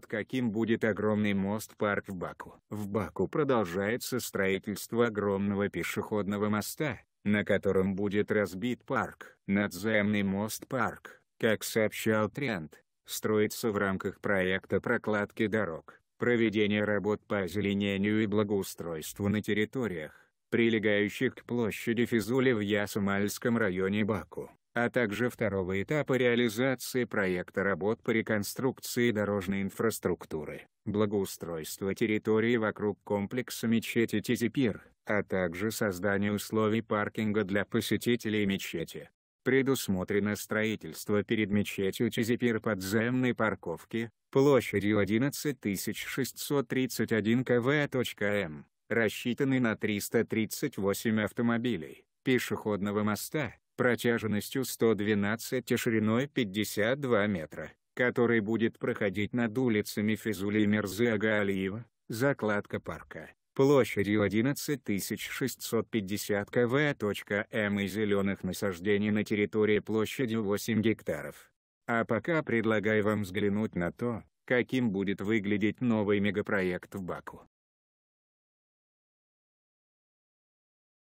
вот каким будет огромный мост-парк в Баку. В Баку продолжается строительство огромного пешеходного моста, на котором будет разбит парк. Надземный мост-парк, как сообщал Тренд, строится в рамках проекта прокладки дорог, проведения работ по озеленению и благоустройству на территориях, прилегающих к площади Физули в Ясамальском районе Баку а также второго этапа реализации проекта работ по реконструкции дорожной инфраструктуры, благоустройства территории вокруг комплекса мечети Тизипир, а также создание условий паркинга для посетителей мечети. Предусмотрено строительство перед мечетью Тизипир подземной парковки, площадью 11631 кв.м, эм, рассчитанной на 338 автомобилей, пешеходного моста, протяженностью 112 и шириной 52 метра, который будет проходить над улицами Физули и Мерзеага Алиева, закладка парка, площадью 11650 кв. М и зеленых насаждений на территории площадью 8 гектаров. А пока предлагаю вам взглянуть на то, каким будет выглядеть новый мегапроект в Баку.